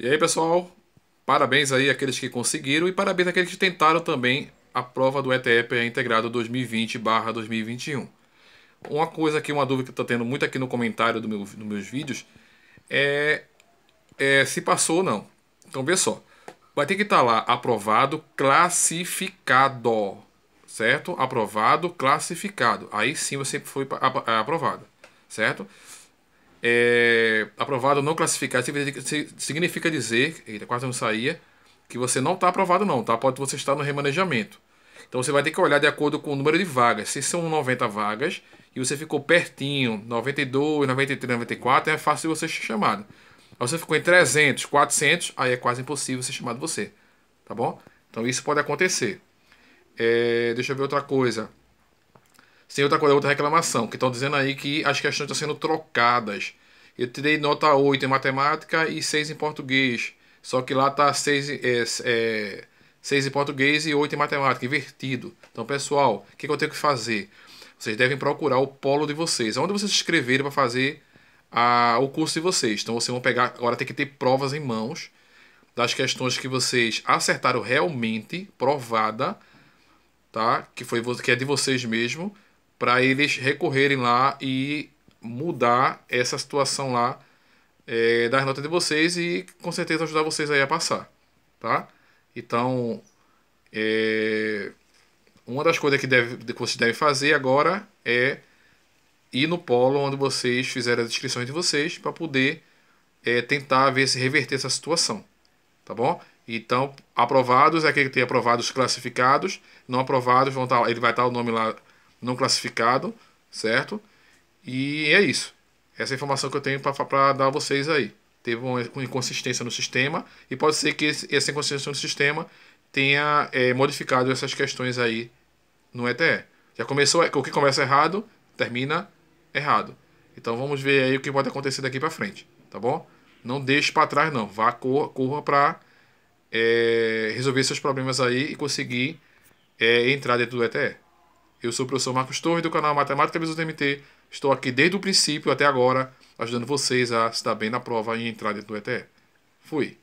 E aí, pessoal, parabéns aí àqueles que conseguiram e parabéns àqueles que tentaram também a prova do ETEPE integrado 2020/2021. Uma coisa aqui, uma dúvida que estou tendo muito aqui no comentário do meu, dos meus vídeos é, é, se passou ou não. Então vê só, vai ter que estar tá lá aprovado, classificado, certo? Aprovado, classificado. Aí sim você foi aprovado, certo? é, aprovado não classificado significa dizer, eita, quase não saía, que você não está aprovado não, tá? Pode você estar no remanejamento. Então você vai ter que olhar de acordo com o número de vagas. Se são 90 vagas e você ficou pertinho, 92, 93, 94, é fácil você ser chamado. Aí você ficou em 300, 400, aí é quase impossível ser chamado você, tá bom? Então isso pode acontecer. É, deixa eu ver outra coisa. Sem outra coisa, outra reclamação, que estão dizendo aí que as questões estão sendo trocadas. Eu tirei nota 8 em matemática e 6 em português. Só que lá está 6, é, é, 6 em português e 8 em matemática, invertido. Então, pessoal, o que, que eu tenho que fazer? Vocês devem procurar o polo de vocês. Onde vocês se para fazer a, o curso de vocês. Então vocês vão pegar. Agora tem que ter provas em mãos das questões que vocês acertaram realmente, provada, tá? Que foi que é de vocês mesmo para eles recorrerem lá e mudar essa situação lá é, das notas de vocês e com certeza ajudar vocês aí a passar, tá? Então, é, uma das coisas que, deve, que vocês devem fazer agora é ir no polo onde vocês fizeram as inscrições de vocês para poder é, tentar ver se reverter essa situação, tá bom? Então, aprovados é aquele que tem aprovados classificados, não aprovados vão estar, tá, ele vai estar tá o nome lá não classificado, certo? E é isso. Essa é informação que eu tenho para dar a vocês aí. Teve uma inconsistência no sistema e pode ser que essa inconsistência no sistema tenha é, modificado essas questões aí no ETE. Já começou, o que começa errado, termina errado. Então vamos ver aí o que pode acontecer daqui para frente, tá bom? Não deixe para trás não, vá corra, curva para é, resolver seus problemas aí e conseguir é, entrar dentro do ETE. Eu sou o professor Marcos Torres do canal Matemática Visual TMT. Estou aqui desde o princípio até agora, ajudando vocês a se dar bem na prova e entrar dentro do ETE. Fui!